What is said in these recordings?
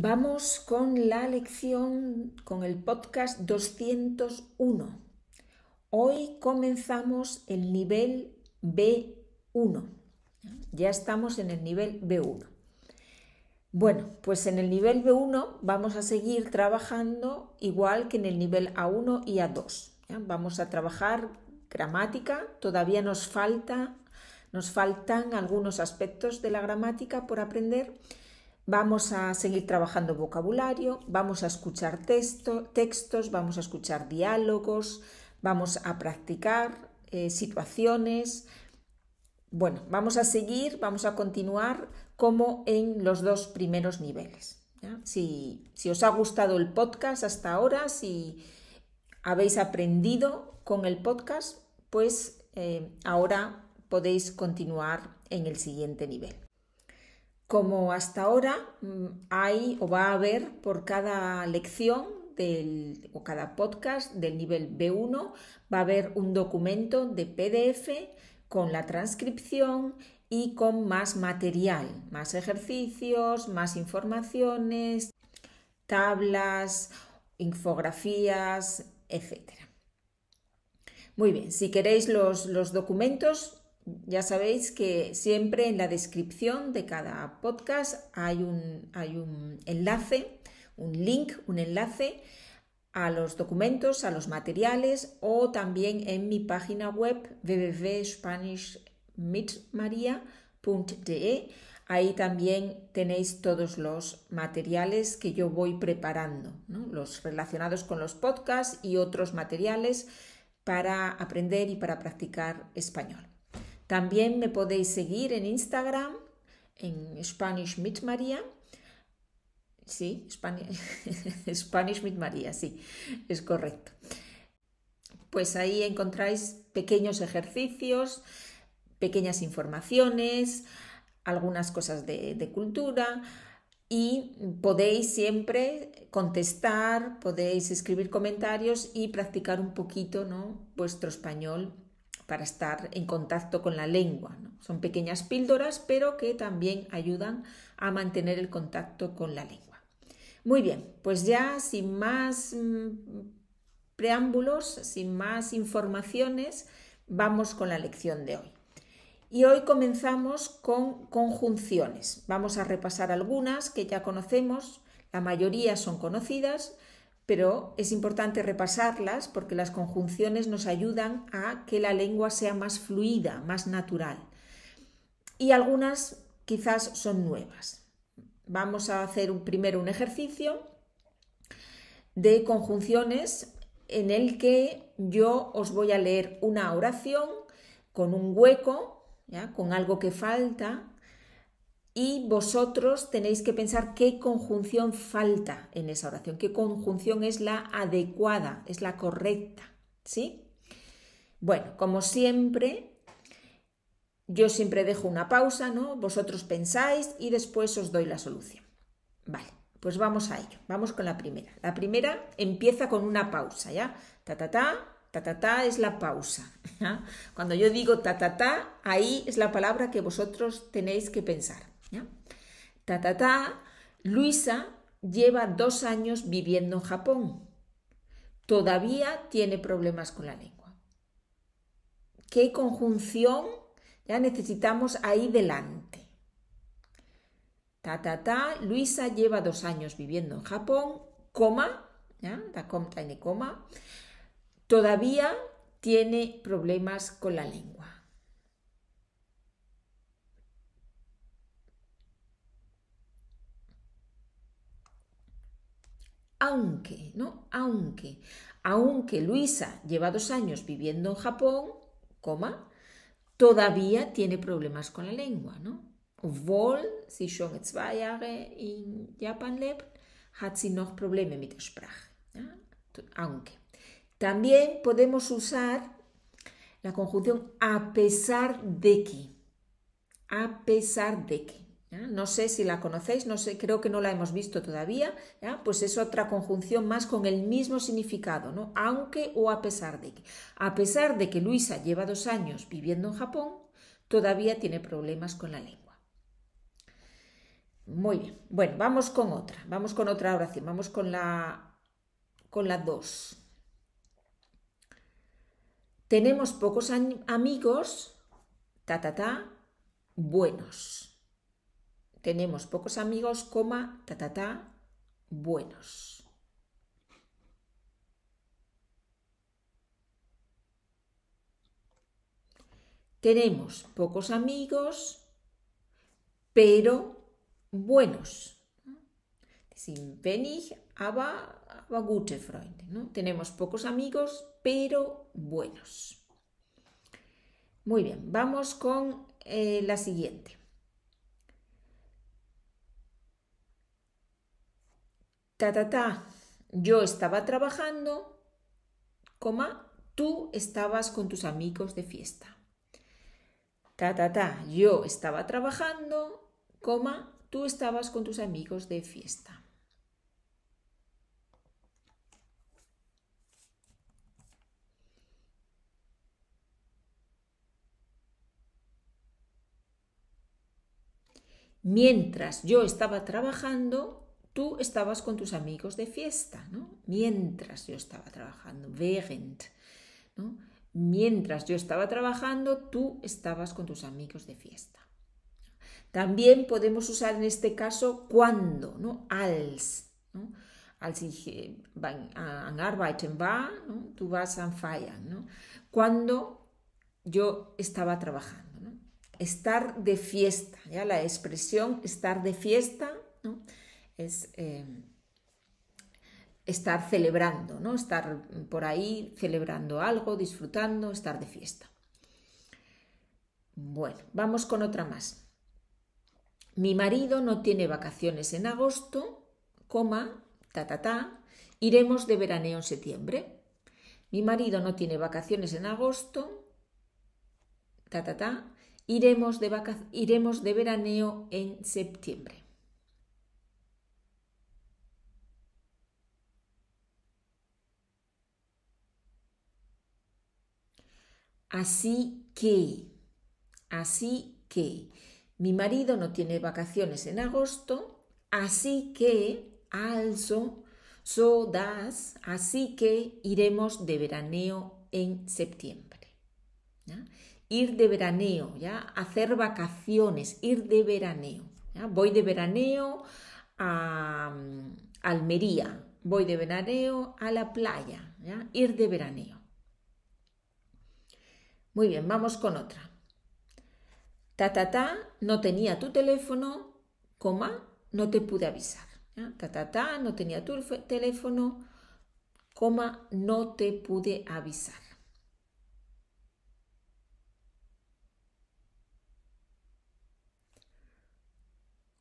Vamos con la lección, con el podcast 201. Hoy comenzamos el nivel B1. Ya estamos en el nivel B1. Bueno, pues en el nivel B1 vamos a seguir trabajando igual que en el nivel A1 y A2. Vamos a trabajar gramática, todavía nos falta, nos faltan algunos aspectos de la gramática por aprender Vamos a seguir trabajando vocabulario, vamos a escuchar textos, vamos a escuchar diálogos, vamos a practicar eh, situaciones. Bueno, vamos a seguir, vamos a continuar como en los dos primeros niveles. Si, os ha gustado el podcast hasta ahora, si habéis aprendido con el podcast, pues eh, ahora podéis continuar en el siguiente nivel. Como hasta ahora mm, hay o va a haber por cada lección o cada podcast del nivel B1 va a haber un documento de PDF con la transcripción y con más material, más ejercicios, más informaciones, tablas, infografías, etc. Muy bien, si queréis los documentos, ya sabéis que siempre en la descripción de cada podcast hay un, enlace, un link, un enlace a los documentos, a los materiales o también en mi página web www.spanishmitmaria.de. Ahí también tenéis todos los materiales que yo voy preparando, los relacionados con los podcasts y otros materiales para aprender y para practicar español. También me podéis seguir en Instagram, en Spanish with Maria, Sí, Spanish, sí, es correcto. Pues ahí encontráis pequeños ejercicios, pequeñas informaciones, algunas cosas de, cultura y podéis siempre contestar, podéis escribir comentarios y practicar un poquito ¿no? vuestro español para estar en contacto con la lengua. Son pequeñas píldoras, pero que también ayudan a mantener el contacto con la lengua. Muy bien, pues ya sin más mm, preámbulos, sin más informaciones, vamos con la lección de hoy. Y hoy comenzamos con conjunciones. Vamos a repasar algunas que ya conocemos, la mayoría son conocidas, pero es importante repasarlas porque las conjunciones nos ayudan a que la lengua sea más fluida, más natural. Y algunas quizás son nuevas. Vamos a hacer primero un ejercicio de conjunciones en el que yo os voy a leer una oración con un hueco, con algo que falta, y vosotros tenéis que pensar qué conjunción falta en esa oración, qué conjunción es la adecuada, es la correcta, ¿sí? Bueno, como siempre, yo siempre dejo una pausa, ¿no? Vosotros pensáis y después os doy la solución. Vale, pues vamos a ello. Vamos con la primera. La primera empieza con una pausa, ¿ya? Ta ta ta, ta ta ta es la pausa. Cuando yo digo ta ta ta, ahí es la palabra que vosotros tenéis que pensar. Ta, ta, ta. Luisa lleva dos años viviendo en Japón. Todavía tiene problemas con la lengua. ¿Qué conjunción ya necesitamos ahí delante? Ta, ta, ta. Luisa lleva dos años viviendo en Japón, coma, Da tiene coma. Todavía tiene problemas con la lengua. aunque, ¿no? Aunque, aunque Luisa lleva dos años viviendo en Japón, todavía tiene problemas con la lengua, ¿no? Obwohl sie schon zwei Jahre in Japan lebt, hat sie noch Probleme mit der Sprache. Aunque. También podemos usar la conjunción a pesar de que. A pesar de que. No sé si la conocéis, no sé, creo que no la hemos visto todavía, pues es otra conjunción más con el mismo significado, ¿no? aunque o a pesar de que. A pesar de que Luisa lleva dos años viviendo en Japón, todavía tiene problemas con la lengua. Muy bien, bueno, vamos con otra, vamos con otra oración, vamos con la con la dos Tenemos pocos amigos, ta ta ta, buenos tenemos pocos amigos, coma, ta, ta, ta, buenos. Tenemos pocos amigos, pero buenos. Sin wenig, aber, gute Freunde. ¿no? Tenemos pocos amigos, pero buenos. Muy bien, vamos con eh, la siguiente. ta, ta, ta, yo estaba trabajando, coma, tú estabas con tus amigos de fiesta. Ta, ta, ta, yo estaba trabajando, coma, tú estabas con tus amigos de fiesta. Mientras yo estaba trabajando, tú estabas con tus amigos de fiesta, ¿no? Mientras yo estaba trabajando, während, ¿no? Mientras yo estaba trabajando, tú estabas con tus amigos de fiesta. También podemos usar en este caso cuando, ¿no? Als, ¿no? Als ich eh, an arbeiten war, ¿no? tú vas an feiern, ¿no? Cuando yo estaba trabajando, ¿no? Estar de fiesta, ya la expresión estar de fiesta, ¿no? es eh, estar celebrando, ¿no? Estar por ahí celebrando algo, disfrutando, estar de fiesta. Bueno, vamos con otra más. Mi marido no tiene vacaciones en agosto, coma, ta ta ta, iremos de veraneo en septiembre. Mi marido no tiene vacaciones en agosto, ta ta ta, iremos de, iremos de veraneo en septiembre. Así que, así que, mi marido no tiene vacaciones en agosto, así que, alzo, sodas, así que iremos de veraneo en septiembre. Ir de veraneo, ¿ya? Hacer vacaciones, ir de veraneo. Voy de veraneo a Almería, voy de veraneo a la playa, Ir de veraneo. Muy bien, vamos con otra. Ta, ta, ta, no tenía tu teléfono, coma, no te pude avisar. Ta, ta, ta, no tenía tu teléfono, coma, no te pude avisar.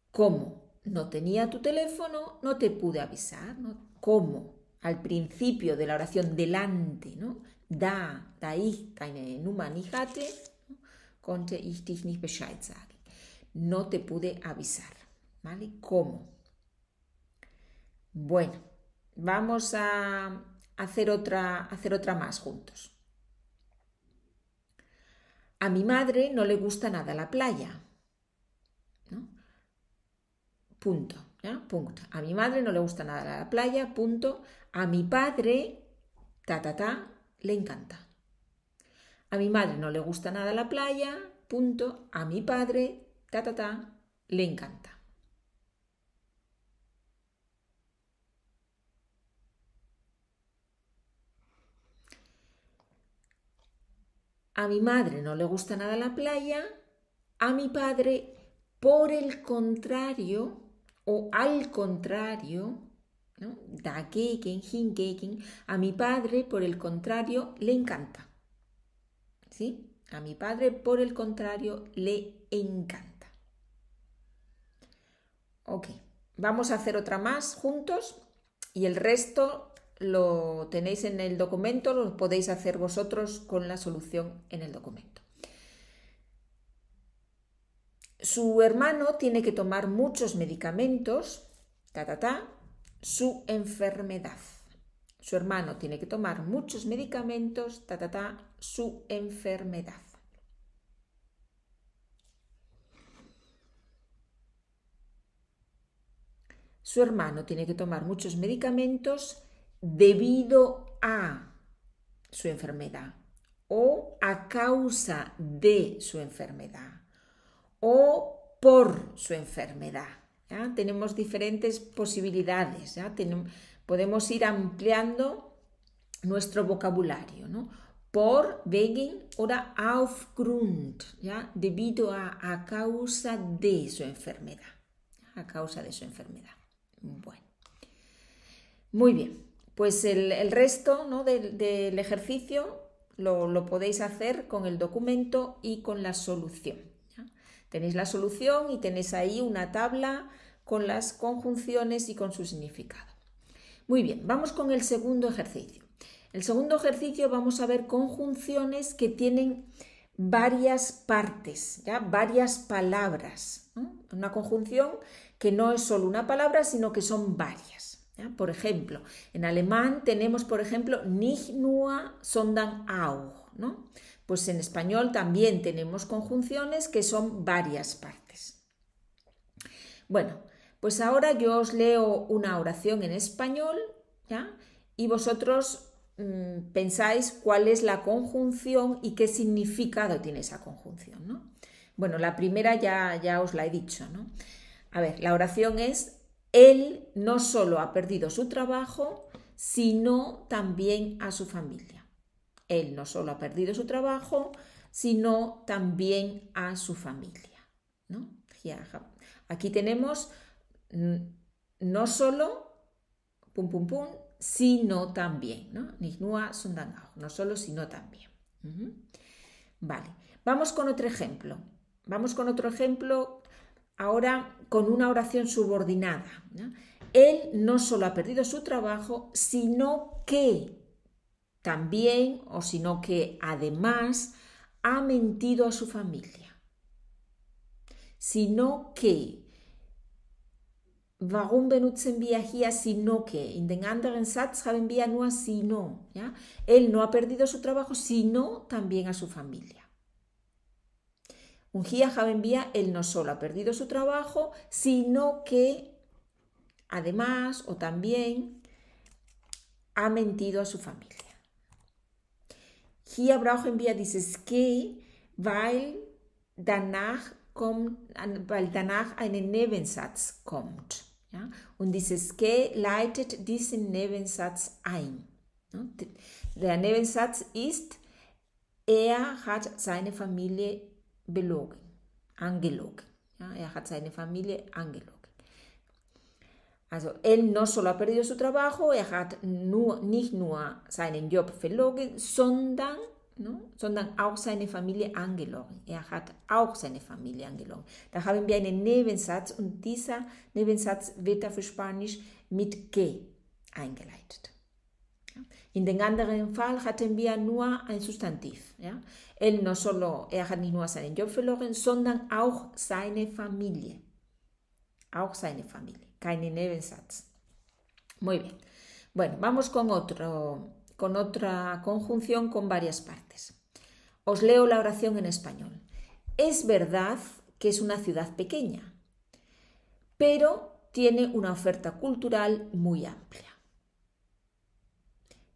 ¿Cómo? No tenía tu teléfono, no te pude avisar. ¿Cómo? Al principio de la oración, delante, ¿no? da, da ich deine Nummer nicht konnte ich dich nicht Bescheid sagen. No te pude avisar. ¿Vale? ¿Cómo? Bueno, vamos a hacer otra, hacer otra más juntos. A mi madre no le gusta nada la playa. Punto. Punto. A mi madre no le gusta nada la playa. Punto. A mi padre, ta, ta, ta, le encanta. A mi madre no le gusta nada la playa, punto. A mi padre, ta, ta, ta, le encanta. A mi madre no le gusta nada la playa, a mi padre, por el contrario, o al contrario, ¿no? A mi padre, por el contrario, le encanta. ¿Sí? A mi padre, por el contrario, le encanta. Ok, vamos a hacer otra más juntos y el resto lo tenéis en el documento, lo podéis hacer vosotros con la solución en el documento. Su hermano tiene que tomar muchos medicamentos, ta, ta, ta, su enfermedad. Su hermano tiene que tomar muchos medicamentos, ta, ta, ta, su enfermedad. Su hermano tiene que tomar muchos medicamentos debido a su enfermedad o a causa de su enfermedad o por su enfermedad. Tenemos diferentes posibilidades, podemos ir ampliando nuestro vocabulario, Por, wegen oder aufgrund, Debido a, causa de su enfermedad, a causa de su enfermedad. Bueno, muy bien. Pues el, resto del, ejercicio lo podéis hacer con el documento y con la solución. Tenéis la solución y tenéis ahí una tabla con las conjunciones y con su significado. Muy bien, vamos con el segundo ejercicio. El segundo ejercicio vamos a ver conjunciones que tienen varias partes, ¿ya? varias palabras. Una conjunción que no es solo una palabra, sino que son varias. Por ejemplo, en alemán tenemos, por ejemplo, nicht nur, sondern auch. ¿no? Pues en español también tenemos conjunciones que son varias partes. Bueno, pues ahora yo os leo una oración en español, ¿ya? Y vosotros mm, pensáis cuál es la conjunción y qué significado tiene esa conjunción, ¿no? Bueno, la primera ya, ya os la he dicho, ¿no? A ver, la oración es, él no solo ha perdido su trabajo, sino también a su familia. Él no solo ha perdido su trabajo, sino también a su familia. Aquí tenemos mm, no solo, pum, pum, pum, sino también. ¿no? no solo, sino también. Vale, vamos con otro ejemplo. Vamos con otro ejemplo ahora con una oración subordinada. Él no solo ha perdido su trabajo, sino que también o sino que además ha mentido a su familia, sino que Warum benutzen sino que? In den anderen haben sino. ¿ya? Él no ha perdido su trabajo, sino también a su familia. Un día, haben él no solo ha perdido su trabajo, sino que además o también ha mentido a su familia. Hier brauchen wir dieses G, weil danach, kommt, weil danach ein Nebensatz kommt. Ja? Und dieses G leitet diesen Nebensatz ein. Ne? Der Nebensatz ist, er hat seine Familie belogen, angelogen. Ja? Er hat seine Familie angelogen. Also él no solo ha perdido su trabajo, er hat nur, nicht nur seinen Job verloren, sondern, no, sondern auch seine Familie angelogen. Er hat auch seine Familie angelogen. Da haben wir einen Nebensatz und dieser Nebensatz wird auf Spanisch mit que eingeleitet. In dem anderen Fall hatten wir nur ein Substantiv. Ja? Él no solo, er hat nicht nur seinen Job verloren, sondern auch seine Familie. Auch seine Familie. Muy bien. Bueno, vamos con, otro, con otra conjunción con varias partes. Os leo la oración en español. Es verdad que es una ciudad pequeña, pero tiene una oferta cultural muy amplia.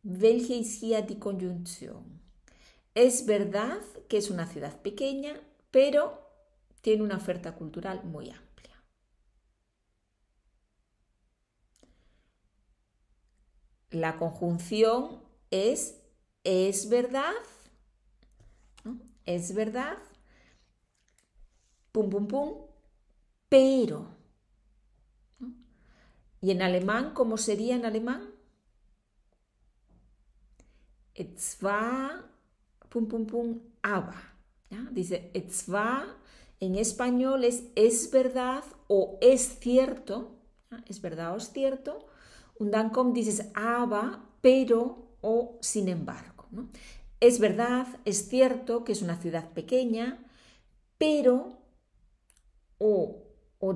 Welche conjunción. Es verdad que es una ciudad pequeña, pero tiene una oferta cultural muy amplia. La conjunción es es verdad, es verdad, pum, pum, pum, pero. ¿Y en alemán cómo sería en alemán? Es pum, pum, pum, aba Dice, es en español es es verdad o es cierto, es verdad o es cierto, un kommt dices aber, ah, pero o sin embargo. Es verdad, es cierto que es una ciudad pequeña, pero o, o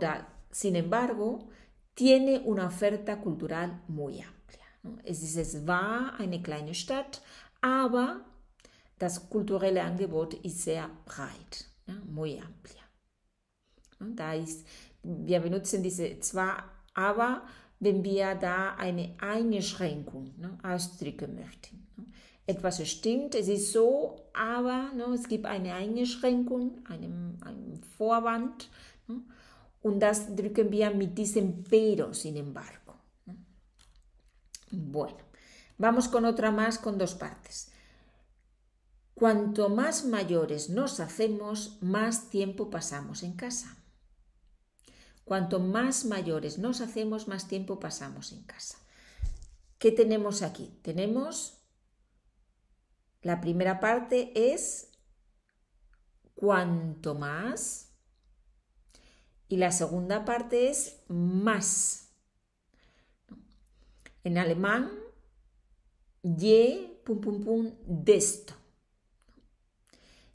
sin embargo, tiene una oferta cultural muy amplia. Es decir, es war eine kleine Stadt, aber das kulturelle Angebot ist sehr breit, muy amplia. Da ist, benutzen diese zwar wenn wir da eine Einschränkung ne, ausdrücken möchten. Etwas stimmt, es ist so, aber ne, es gibt eine Einschränkung, einen, einen Vorwand. und das drücken wir mit diesem pero, sin embargo. Bueno, vamos con otra más con dos partes. Cuanto más mayores nos hacemos, más tiempo pasamos en casa. Cuanto más mayores nos hacemos, más tiempo pasamos en casa. ¿Qué tenemos aquí? Tenemos la primera parte es cuanto más y la segunda parte es más. En alemán, je, pum, pum, pum, desto.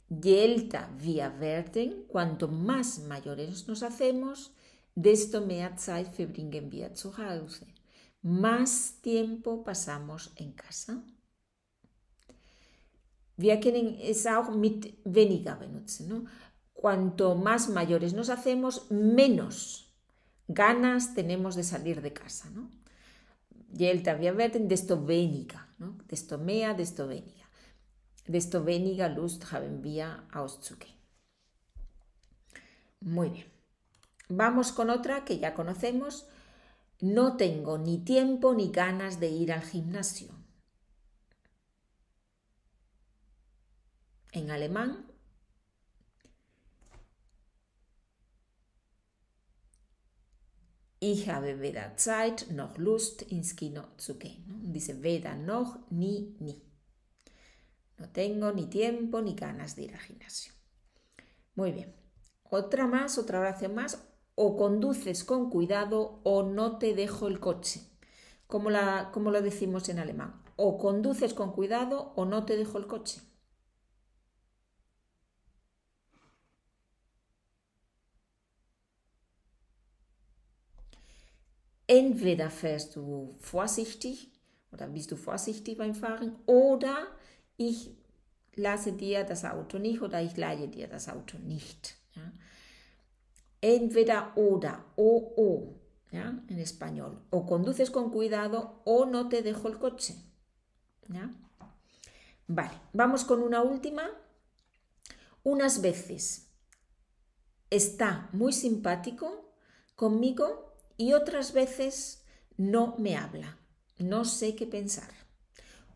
Yelta via werden, cuanto más mayores nos hacemos, desto mehr Zeit verbringen wir zu Hause. Más tiempo pasamos en casa. Wir können es auch mit weniger benutzen. ¿no? Cuanto más mayores nos hacemos, menos ganas tenemos de salir de casa. ¿no? Y el también werden, desto weniger, ¿no? desto mea, desto weniger. Desto weniger Lust haben wir auszugehen. Muy bien. Vamos con otra que ya conocemos. No tengo ni tiempo ni ganas de ir al gimnasio. En alemán, Ich habe weder Zeit noch Lust ins Kino zu gehen. Dice weder noch, ni, ni. No tengo ni tiempo ni ganas de ir al gimnasio. Muy bien. Otra más, otra oración más, o conduces con cuidado o no te dejo el coche. Como, la, como lo decimos en alemán. O conduces con cuidado o no te dejo el coche. Entweder fährst du vorsichtig oder bist du vorsichtig beim Fahren oder ich lasse dir das Auto nicht oder ich leihe dir das Auto nicht. Envera oder, o o, en español. O conduces con cuidado o no te dejo el coche. Vale, vamos con una última. Unas veces está muy simpático conmigo y otras veces no me habla. No sé qué pensar.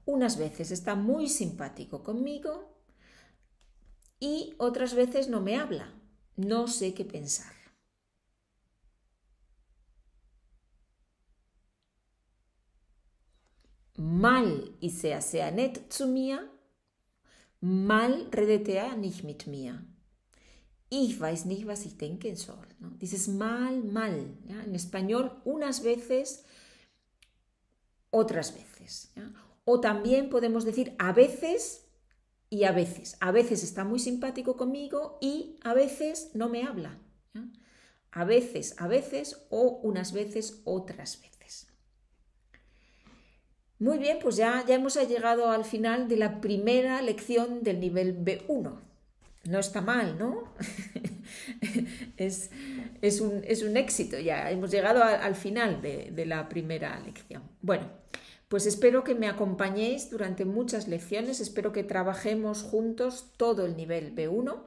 Unas veces está muy simpático conmigo y otras veces no me habla. No sé qué pensar. mal y sea, sea net zu mir, mal redetea er nicht mit mir. Ich weiß nicht, was ich denken soll. Dices mal, mal. En español, unas veces, otras veces. O también podemos decir a veces y a veces. A veces está muy simpático conmigo y a veces no me habla. A veces, a veces o unas veces, otras veces. Muy bien, pues ya, ya hemos llegado al final de la primera lección del nivel B1. No está mal, ¿no? es, un, éxito, ya hemos llegado al final de, de la primera lección. Bueno, pues espero que me acompañéis durante muchas lecciones, espero que trabajemos juntos todo el nivel B1.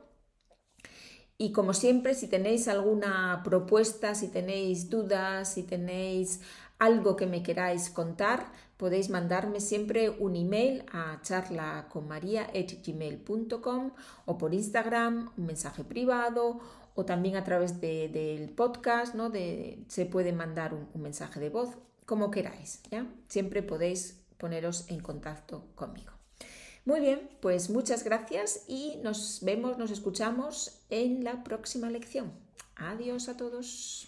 Y como siempre, si tenéis alguna propuesta, si tenéis dudas, si tenéis algo que me queráis contar, podéis mandarme siempre un email a charlaconmaria.gmail.com o por Instagram, un mensaje privado o también a través del podcast, ¿no? De, se puede mandar un, un, mensaje de voz, como queráis, ¿ya? Siempre podéis poneros en contacto conmigo. Muy bien, pues muchas gracias y nos vemos, nos escuchamos en la próxima lección. Adiós a todos.